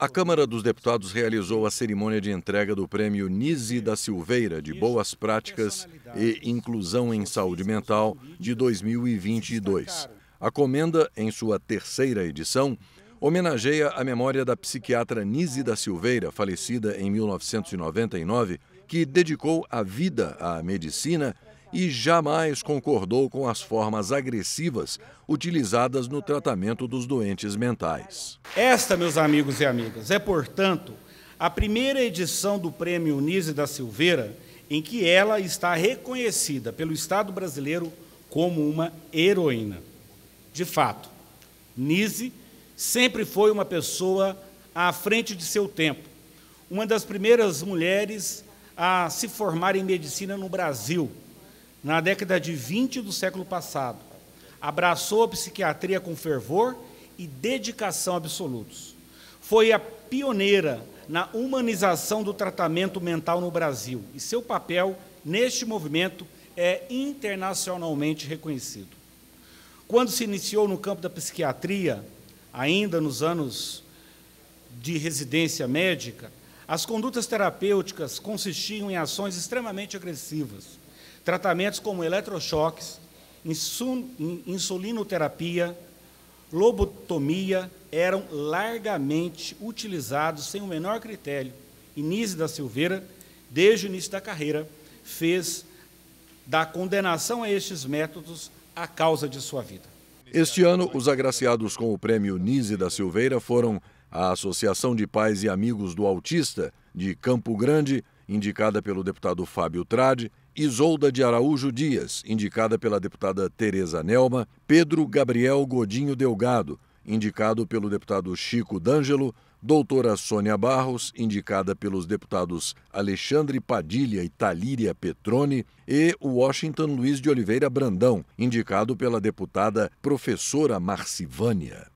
A Câmara dos Deputados realizou a cerimônia de entrega do prêmio Nise da Silveira de Boas Práticas e Inclusão em Saúde Mental de 2022. A comenda, em sua terceira edição, homenageia a memória da psiquiatra Nise da Silveira, falecida em 1999, que dedicou a vida à medicina e jamais concordou com as formas agressivas utilizadas no tratamento dos doentes mentais. Esta, meus amigos e amigas, é, portanto, a primeira edição do Prêmio Unise da Silveira em que ela está reconhecida pelo Estado brasileiro como uma heroína. De fato, Nise sempre foi uma pessoa à frente de seu tempo, uma das primeiras mulheres a se formar em medicina no Brasil, na década de 20 do século passado. Abraçou a psiquiatria com fervor e dedicação absolutos. Foi a pioneira na humanização do tratamento mental no Brasil e seu papel neste movimento é internacionalmente reconhecido. Quando se iniciou no campo da psiquiatria, ainda nos anos de residência médica, as condutas terapêuticas consistiam em ações extremamente agressivas, tratamentos como eletrochoques, insulinoterapia, lobotomia eram largamente utilizados sem o menor critério. Inise da Silveira, desde o início da carreira, fez da condenação a estes métodos a causa de sua vida. Este ano, os agraciados com o prêmio Nise da Silveira foram a Associação de Pais e Amigos do Autista de Campo Grande, indicada pelo deputado Fábio Trade, Isolda de Araújo Dias, indicada pela deputada Tereza Nelma, Pedro Gabriel Godinho Delgado, indicado pelo deputado Chico D'Angelo, doutora Sônia Barros, indicada pelos deputados Alexandre Padilha e Talíria Petrone, e Washington Luiz de Oliveira Brandão, indicado pela deputada professora Marcivânia.